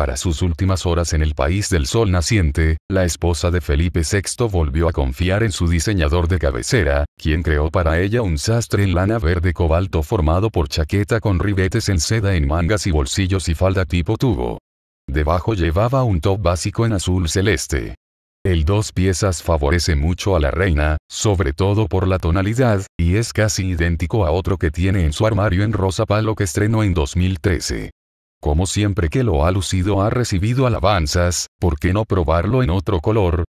para sus últimas horas en el país del sol naciente, la esposa de Felipe VI volvió a confiar en su diseñador de cabecera, quien creó para ella un sastre en lana verde cobalto formado por chaqueta con ribetes en seda en mangas y bolsillos y falda tipo tubo. Debajo llevaba un top básico en azul celeste. El dos piezas favorece mucho a la reina, sobre todo por la tonalidad, y es casi idéntico a otro que tiene en su armario en rosa palo que estrenó en 2013. Como siempre que lo ha lucido ha recibido alabanzas, ¿por qué no probarlo en otro color?